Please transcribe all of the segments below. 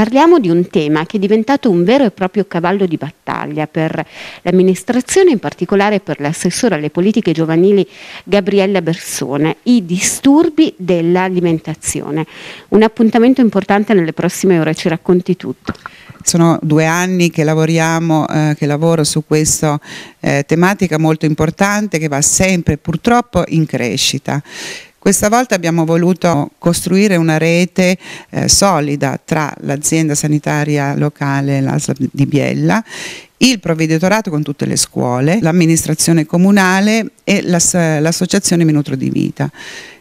Parliamo di un tema che è diventato un vero e proprio cavallo di battaglia per l'amministrazione, in particolare per l'assessore alle politiche giovanili Gabriella Bersone, i disturbi dell'alimentazione. Un appuntamento importante nelle prossime ore, ci racconti tutto. Sono due anni che lavoriamo, eh, che lavoro su questa eh, tematica molto importante che va sempre purtroppo in crescita. Questa volta abbiamo voluto costruire una rete eh, solida tra l'azienda sanitaria locale, l'ASL di Biella, il provveditorato con tutte le scuole, l'amministrazione comunale e l'associazione Minutro di Vita.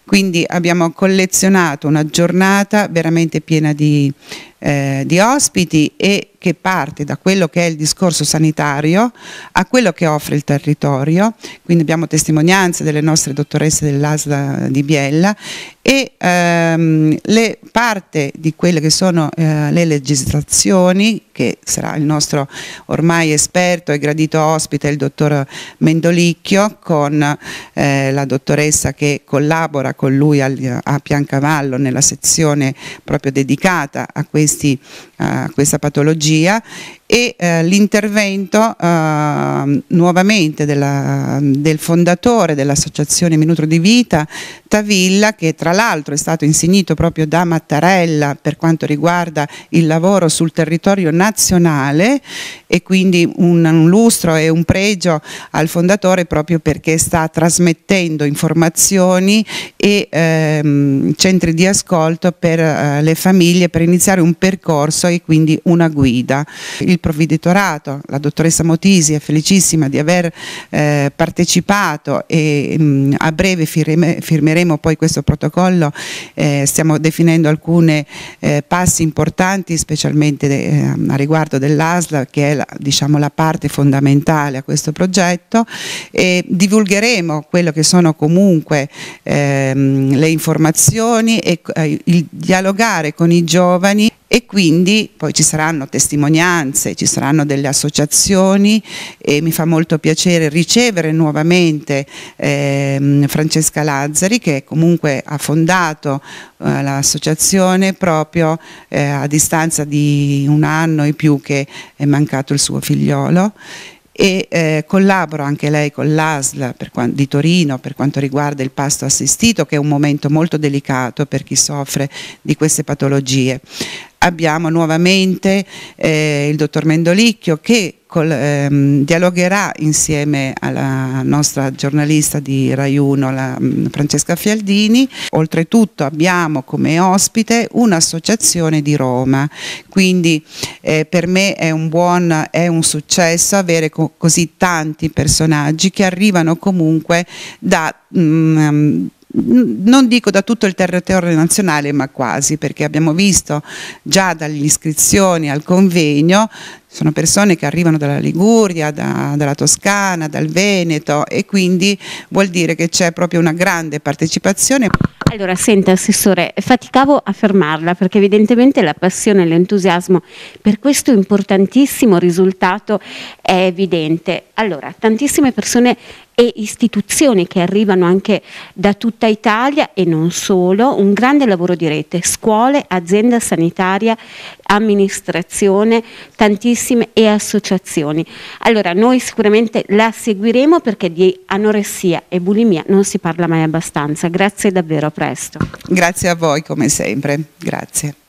Quindi abbiamo collezionato una giornata veramente piena di, eh, di ospiti e che parte da quello che è il discorso sanitario a quello che offre il territorio, quindi abbiamo testimonianze delle nostre dottoresse dell'ASLA di Biella e ehm, le parte di quelle che sono eh, le legislazioni, che sarà il nostro ormai esperto e gradito ospite, il dottor Mendolicchio, con eh, la dottoressa che collabora con lui al, a Piancavallo nella sezione proprio dedicata a questi questi, a eh, questa patologia e eh, l'intervento eh, nuovamente della, del fondatore dell'associazione Minuto di Vita, Tavilla, che tra l'altro è stato insignito proprio da Mattarella per quanto riguarda il lavoro sul territorio nazionale e quindi un, un lustro e un pregio al fondatore proprio perché sta trasmettendo informazioni e ehm, centri di ascolto per eh, le famiglie per iniziare un percorso e quindi una guida. Il provveditorato, la dottoressa Motisi è felicissima di aver eh, partecipato e mh, mm, a breve firme, firmeremo poi questo protocollo, eh, stiamo definendo alcuni eh, passi importanti specialmente de, eh, a riguardo dell'ASLA che è la, diciamo, la parte fondamentale a questo progetto e divulgheremo quello che sono comunque ehm, le informazioni e eh, il dialogare con i giovani e quindi poi ci saranno testimonianze, ci saranno delle associazioni e mi fa molto piacere ricevere nuovamente eh, Francesca Lazzari che comunque ha fondato eh, l'associazione proprio eh, a distanza di un anno e più che è mancato il suo figliolo e eh, collaboro anche lei con l'ASL di Torino per quanto riguarda il pasto assistito che è un momento molto delicato per chi soffre di queste patologie abbiamo nuovamente eh, il dottor Mendolicchio che col, ehm, dialogherà insieme alla nostra giornalista di Rai 1, la, mm, Francesca Fialdini. Oltretutto abbiamo come ospite un'associazione di Roma, quindi eh, per me è un, buon, è un successo avere co così tanti personaggi che arrivano comunque da... Mh, mm, non dico da tutto il territorio nazionale, ma quasi, perché abbiamo visto già dalle iscrizioni al convegno sono persone che arrivano dalla Liguria, da, dalla Toscana, dal Veneto e quindi vuol dire che c'è proprio una grande partecipazione. Allora, senta Assessore, faticavo a fermarla perché evidentemente la passione e l'entusiasmo per questo importantissimo risultato è evidente. Allora, tantissime persone e istituzioni che arrivano anche da tutta Italia e non solo, un grande lavoro di rete, scuole, azienda sanitaria, amministrazione, tantissime tantissime e associazioni. Allora noi sicuramente la seguiremo perché di anoressia e bulimia non si parla mai abbastanza. Grazie davvero, a presto. Grazie a voi come sempre, grazie.